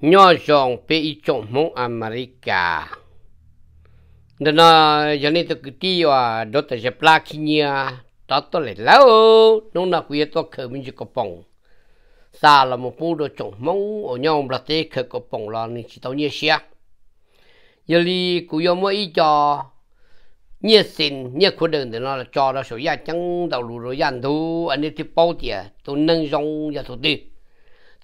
nhỏ dòng pe ít chọn mong America đó là ờ, giờ này tôi cứ đi à đó là sẽ plak nha đó tôi lại lâu nông nạc quý tôi khởi mình chỉ có bông xa là một phụ đồ chọn mong ở nhau là thế khởi có bông là nên chỉ tao nhớ xe giờ đi cứ yêu mỗi cho nhớ xin nhớ khu đường thì nó là cho nó số ya chẳng đầu lùi rồi yan thu anh ấy thì bao tiền tôi nâng dòng ya thu tiền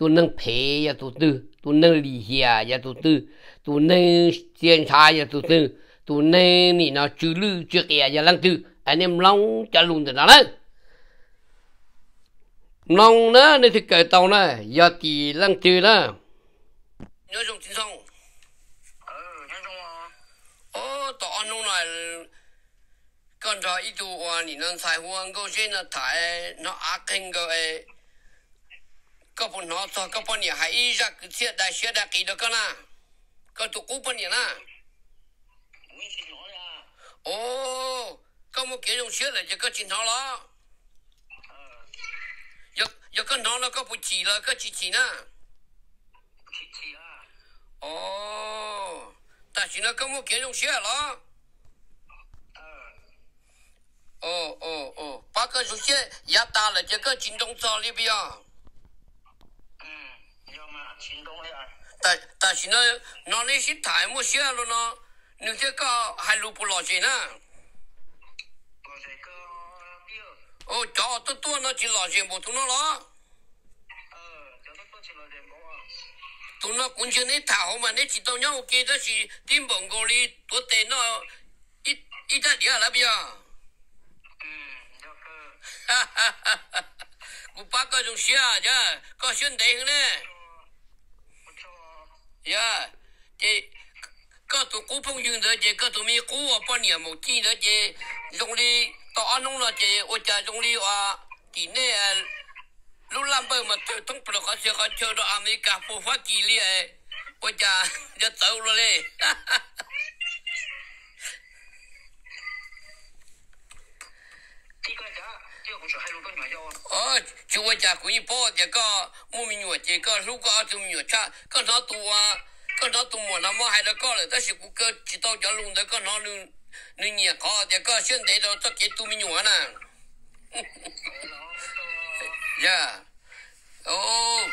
tu nâng phê ya tu tư tu nâng lì hià ya tu tư tu nâng tiền xa ya tu tư tu nâng nị nó chữ lư trước ya ya lăng tư anh em long cho luôn từ đó đấy long nữa thì cởi tàu nữa giờ thì lăng tư nữa nhớ dùng chính xong ờ nhớ dùng à ờ tao ăn luôn này con trai ít tuổi nị nâng sai huang câu chuyện là thái nó ác hình cái 哥不拿错，哥把你还衣裳给借，带借给的个呐，哥都顾不你呐。哦，哥我给侬些了，就哥正常了。嗯。有有正常了，哥不急了，哥急急呢。急急啊。哦，但是呢，哥我给侬些了。嗯。哦哦哦，把个这些压大了，就个紧东少，你不要。但但现在那那些太没写了呢，你这个还录不落去呢？哦，叫多多那去落去，不通了啦。tụi nó cũng chưa nít thảo mà nít chỉ tao nhau kia đó chỉ tim bổng cô đi tụi tệ nó ít ít ra địa là bây giờ cũng bác coi dùng xe chứ có xuyên đấy không đấy 呀，这各种古风景乐，这各种美古啊，不念毛尖，这兄弟打农了，这我家兄弟哇，几厉害，老拉风嘛！这从俄罗斯、从美国出发，几厉害，我家就走了嘞！哈哈。ờ chúa cha cũng như bố thì có mua mình nhụa chỉ có lúc có chúng mình nhụa cha có nó tu à có nó tu mà nó mua hay là có là tất sự cũng cơ chỉ tao cho luôn đó có nó luôn nên nhà có thì có xuyên để đâu tất cái tu mình nhụa nè dạ ô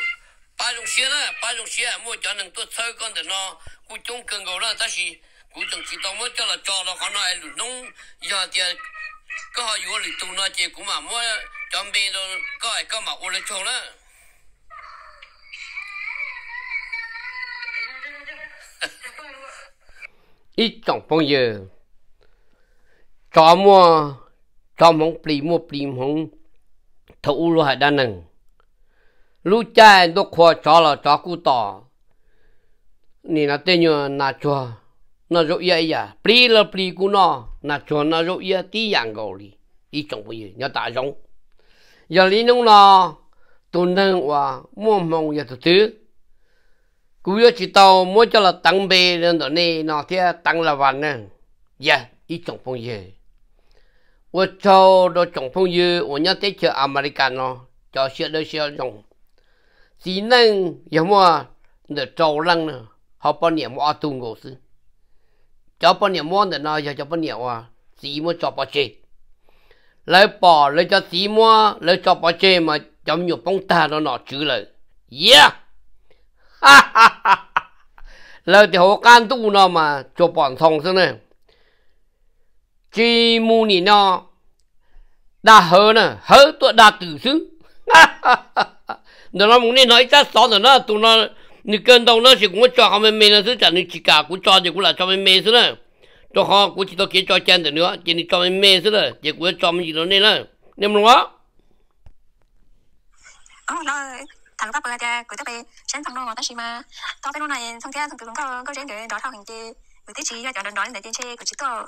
ba dùng xe đó ba dùng xe mua cho nên tôi chơi con để nó cũng chung cần cầu đó tất sự cũng từng chỉ tao mới cho là cho nó có nó ai luôn nông giờ thì có họ vô lịch tụng nó chỉ cũng mà mua trong bên rồi có ai có mà ô lịch chung đó ít trong phong giờ cho mua cho mong bì mua bì mong thấu lúa hải đan nằng lúa chai đốt khoa cho là cho cú tỏ nè nó tên như là chua nó rồi ya ya à? pri là pri của nó nó cho nó rồi ya tí dạng gò đi ý chồng bây giờ ta giống giờ lý nông nó tôi nâng và mua mông giờ tôi thứ cú yo chỉ tàu mua cho là tăng bê lên đó nè nó thế tăng là vạn nè ya dạ, ý chồng phong giờ 我找到中朋友，我要再去 Americano，找些那些用，只能要么那招人呢，好把年么阿东公司。cho bao nhiêu món để nói cho bao nhiêu à xí mua cho bao chê lấy bỏ lấy cho xí mua lấy cho bao chê mà cho nhiều bông ta nó nọ chữ lời yeah ha ha ha lời thì họ can tu nó mà cho bọn thòng thế này chi mu nỉ nó đa hớ nè hớ tụi đa tử xứ nó muốn nên nói chắc xóa rồi nó tụi nó 你跟到那些我叫他们买那是叫你去干，我叫的我来叫他们买是了，做好我去到给叫见的了，给你叫他们买是了，结果叫他们去到那了，你们懂吗？哦，那。thằng tao bơi ra cứ tao bơi sáng thằng nó tao xí mà tao bên này thằng kia à, thằng tụi tao có trên để đó thằng kia cứ tới chỉ ra chọn đó để trên xe cứ chỉ tao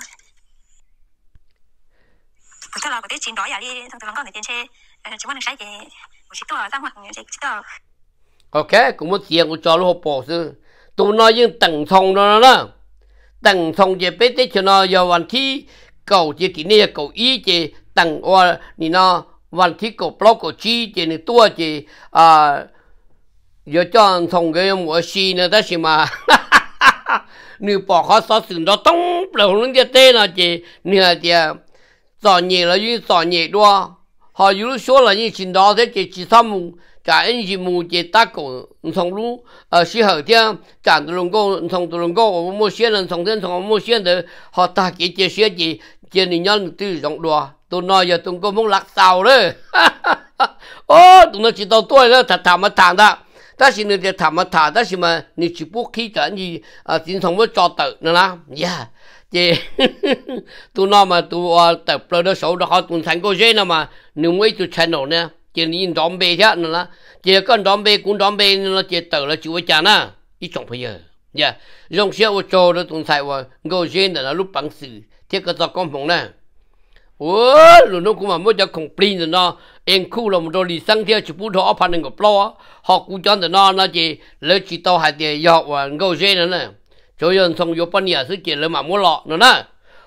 cứ tao là cứ tới chỉ đó giờ đi thằng tụi con để trên xe chúng nó sai gì cứ chỉ tao tao hoặc chỉ tao โอเคกูมาเสียงกูจอรูปปอซื้อตัวน้อยยังตั้งทองนั่นนะ ตั้งทองจะไปได้ชนะยาวันที่เก่าเจกินเนี่ยเก่าอีเจตั้งวันนี่นะวันที่เก่าปลอกกาชีเจะในตัวเจอ่าอย่าจองทองเงยหัวชีนะถ้าใช่ไหมนี่ปอกเขาสอดสื่อเราต้องเปล่าหนึ่งจะเต้นนะจเนี่ยเจาสอนเงี้ยเรายิ่งสอนเงี้ยด้วย họ dù số là như chính đó thế chỉ chỉ tham mù cả anh chị mù chỉ ta cổ thằng lũ ở xí hở thế cả từ lồng cô thằng từ lồng cô ở mua xe lần thằng thiên thằng mua xe để họ ta chỉ chỉ xe chỉ chỉ nên nhân từ rộng đùa tôi nói giờ tôi có muốn lạc tàu đấy ô tụi nó chỉ tàu tôi đó thật thảm mà thảm đó ta xin được thảm mà thảm ta xin ờ, yeah chị tôi nói mà tụi tập plơ đó xấu đó họ tụi thành cô dễ nào mà nếu mấy tụi thành nó nè chị nhìn đón bê chứ nó là chị con đón bê cũng đón bê nó chị tự là chịu với cha nè ít chồng phải giờ dạ dòng xe ô tô đó tụi thầy và ờ, cô dễ là lúc bằng sự thiết cái tao con phòng nè ủa lúc nó cũng mà mới cho không plin rồi nó em khu lòng rồi đi sang theo chụp bút họ phản ứng gặp lo họ cũng cho nó nó chị lấy chị tao hai tiền dọc và ờ, cô dễ nữa nè cho nên xong yo pan nhà sư kia là mà mua lọ nữa nè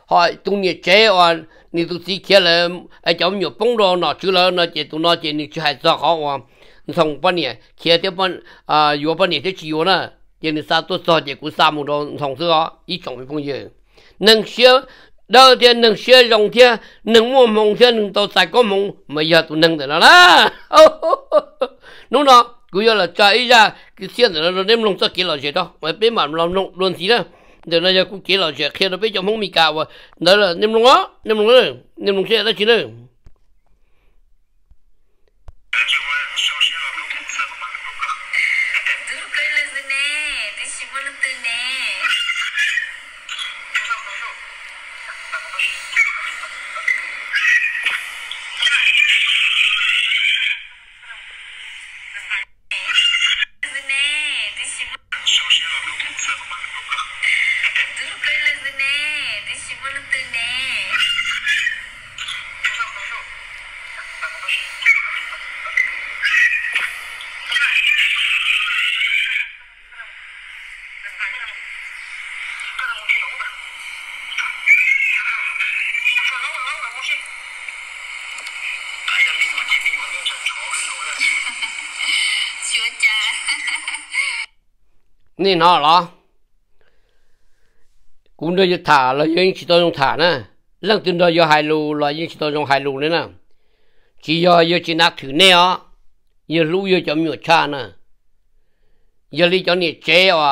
họ tụi nhị chế à nhị tụi sĩ kia là ai cháu nhiều bông đồ nó chứ là nó chỉ tụi nó chỉ nhị hai sao khó à xong pan nhà kia tiếp pan à yo pan nhà thế chịu nè chỉ nhị sao tôi sao chỉ cũng sao một đồ xong xưa đó ít chồng cái phong gì nâng xe đầu tiên nâng xe dòng tiên, nâng mua mông tiên, nâng tàu sạch có mông mà giờ tụi nâng được nó nè, đúng đó cứ giờ là chạy ra cái xiên rồi nó đem lòng sao kia là gì đó mà bên mà làm lông luôn gì đó để nó giờ cũng kia là gì khi nó bây cho không mì cào và đó là đem lòng á đem lòng này đem lòng xe đó chỉ này นี่นอหรอกูเดยถ่าเรายังชิโตจงถ่านะเรื่องตึนเดยไฮลูเรายังชิโตจงไฮลูเลยนะจียอยจีนักถือเนาะยรู้ยจะมีชานะยลีจะนี่เจ้า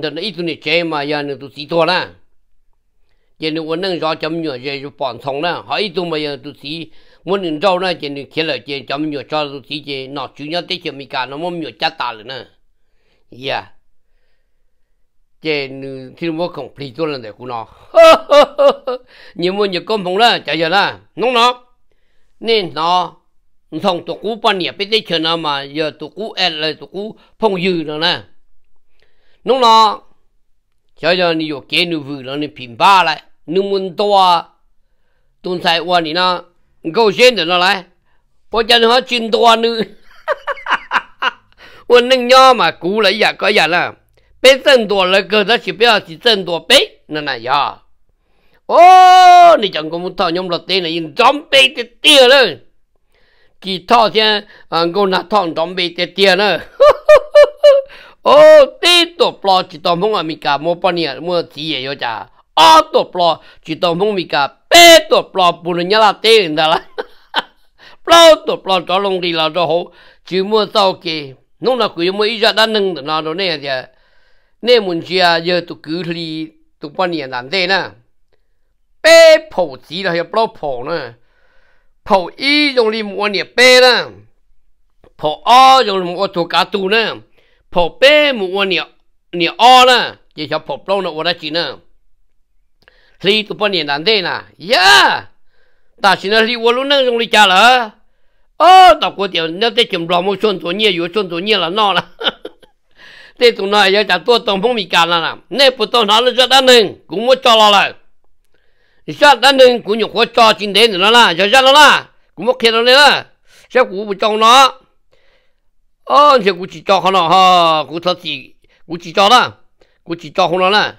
เดินอีตุนี่เจ้มายานึตุสีตัวนะยันวันนึงรอจำเนาะจะปอนทองนะหายตุมายาตุสี muốn nhìn rau nữa chỉ nhìn kia là chỉ chấm nhiều cho tôi chỉ chỉ nọ chủ nhật tới chỉ mình cả nó muốn nhiều chát ta rồi nè yeah chế thì nó không phí tuần là để cú nó nhiều mà nhiều công phòng là chạy giờ là nóng nó nên nó thông tụ cú ban nhẹ biết chơi nó mà giờ tụ cú ăn e lại tụ cú phong dư rồi nè nóng nó chạy giờ nhiều kế nhiều vừa nó nên phim ba lại nó muốn to tôn sai qua thì nó câu chuyện được nó lại bây giờ nó chuyên to nữa quân nâng nho mà cú lại dạ giờ có giờ dạ là 被争夺了，个他是不要去争夺被，那那呀，哦，你讲我们讨厌了对了，因装备的掉了，其他天啊，我那套装备的掉了，哦，对多不啦，其他风啊，米家莫把你莫职业要咋，啊多不啦，其他风米家被多不啦，不能伢啦对的啦，不啦多不啦，找弄的啦，找好，就莫造给，弄了鬼莫一下，那弄的那都那样的。那门家要都隔离都半年难得呢，被跑急了还不老跑呢，跑一用力摸你背呢，跑二用力摸土嘎土呢，跑背摸你你二呢，也想跑不动了我来紧呢，离都半年难得呢，呀，但是呢离我路能用力加了，哦，到过点那得怎么老么顺着你有顺着你了闹了。thế tụi nó giờ chả tua tổng phong bị cả là làm nên bộ tổng nó là rất cũng muốn cho lo lại rất đa nên cũng nhiều khó cho chính đến nó là giờ rất nó là cũng muốn kia nó lên là cũng bị trong nó ờ thì cũng chỉ cho họ nó ha cũng chỉ cũng chỉ cho đó cũng chỉ cho họ nó là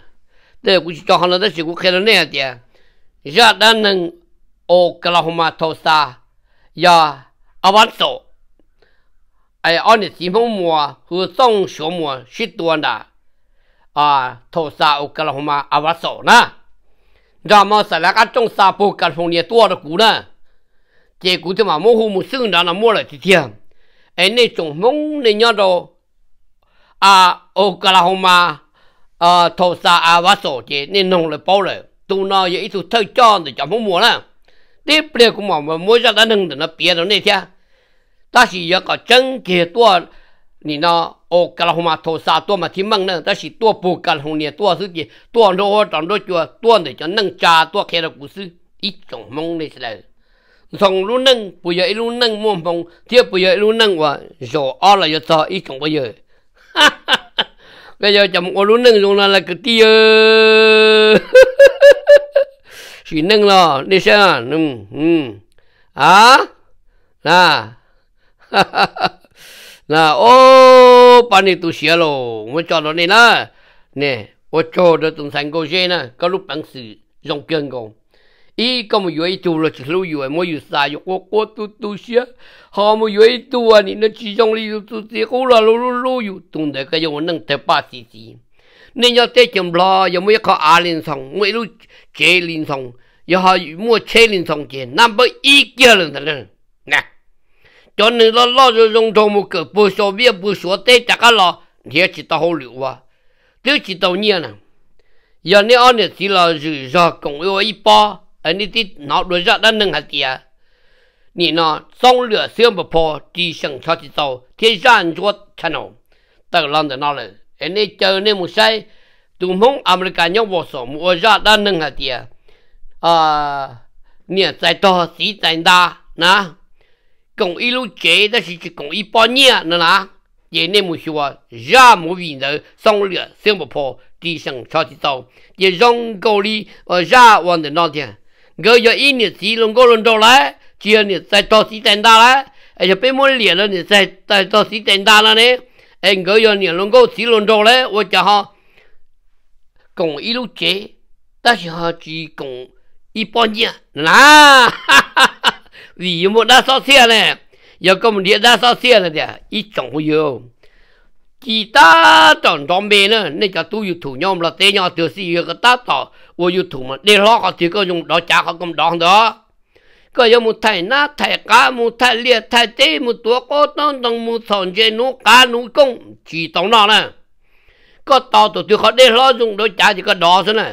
để cũng chỉ cho họ nó đó thì cũng kia nó lên thì rất đa nên Oklahoma Tulsa ya Avanzo ai ăn được chỉ mong mùa hư sông số mùa suy tuần đã à thổ sa Oklahoma à vắt sổ na ra mà sẽ là các trong sa bộ California được cũ na chỉ cũ thì mà mua hồ một sương đã là mua lại thì anh này trồng mong này nhớ đâu à Oklahoma à thổ sa à vắt sổ chỉ nên nông lại bao rồi tụ nó vậy tụ thay cho thì chẳng mong mùa na tiếp theo cũng mà mua ra đã nâng thì nó bịa nó này thiệt 但是有个整体多，你呢？ô cái là mà thổ sa tua mà thì măng nữa, ta chỉ tua bù cái là hồng tua thứ gì, tua nó ở trong đó tua để cho nâng trà tua kia là cú sư, ít trong mông này là, xong luôn nâng, bây giờ luôn nâng mông mông, tiếp bây giờ luôn nâng và rồi ở là giờ sao ít trong bây giờ, bây giờ chậm ở nâng luôn là cái tia, chỉ nâng là, đi xem, ừ, ừ, à, à là ô bà này tụ xia cho nó này nè nè ô cho đó tụng thành cô dê nè có lúc bằng sự dòng chân cô ý có một yếu tụ rồi chỉ lưu yếu mỗi yếu sai yếu cô tu tụ tụ xia họ một yếu tụ à nó chỉ dòng lý tu xia cô la lô lô lô yếu tụng để cái dòng nâng thế ba xì xì nên nhớ tết chấm lo yếu mỗi có à liên song mỗi lúc chế liên song yếu họ mua chế liên song chế năm bữa ý kia lần nè cho nên là lo rồi dùng trong một cái bù số bia bù số tê chắc cả lo thì chỉ tao hậu liệu à chứ chỉ tao nhiên à giờ nếu anh ấy chỉ là rủi ro cũng yêu ít bao anh ấy đi nó đối ra đang nâng hạt tiền 你呢？中了什么破地上超级走，天上做成龙，到浪的那里，哎，你叫你木塞，杜蒙阿们干娘我说，我家那弄下的啊，你再多谁再大那？cùng ý lúc chế đó chỉ cùng ý bao nhiêu nữa là ye ne mu xiwa ya mu wi de song le xiang bo po di shang cha ji dao ye rong go li o ya wan de na tian ge yo yi ni ji long go long dou lai ji ni zai dao ai pe mo le le ni zai zai dao xi dan da la ne ai ge yo ni long go ji long dou lai wo jia ha gong yi lu jie da xi ha ji bao nian la vì một đa sao xe này giờ có một đa sao xe này thì à, ít trọng nhiều chỉ ta chọn chọn bề nữa nên cho tôi thủ nhóm là nhau từ xí cái ta tỏ vô mà để lo họ chỉ có dùng đó họ cầm đó đó có giờ một thầy na thầy cá một thầy liệt thầy tế tua có tông tông một sòn chơi nú cá nú công chỉ tông nó nè có tụi tôi họ để lo dùng đó trả chỉ có đó thôi nè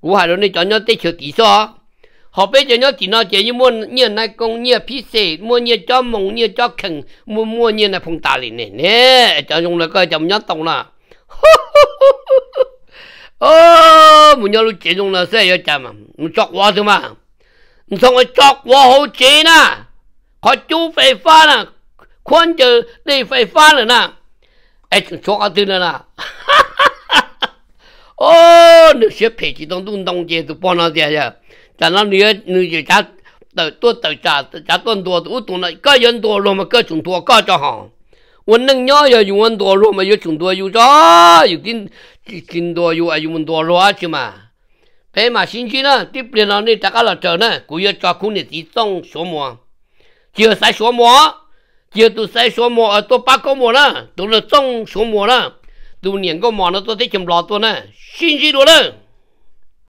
cú hai đứa này chọn nhau tế chịu họ bây giờ nhớ chỉ nói chỉ như mua như này công như phi sĩ mua như cho mông như cho khẩn mua mua như này phong tà liền này nè cho dùng là coi chồng nhớ tông là ô mua nhớ lúc chỉ dùng là sẽ nhớ chồng mà mua chọc quá thôi mà mua xong rồi chọc quá hậu chế nè có chú phải pha nè quan chờ đi phải pha nữa nè ai chúng chọc ở tư nữa nè ô nước sẽ phải chỉ đông đông đông chế tụ bỏ nó tiền vậy chả nó nia như gì chả tự tôi tự trả trả tuần cái dân tôi rồi mà cái chúng tôi cái cho họ quân nâng nhớ giờ dùng quân tôi rồi mà chúng tôi dùng cho dùng tin tin tôi dùng ai dùng tôi chứ mà thế mà xin chứ nữa tiếp liền là nên chắc là chờ nữa cũng giờ cho cũng nên chỉ trong số mùa chưa sai số mùa chưa tôi sai số mùa ở tôi bắt có mùa nữa tôi là trong số mùa xin chứ đó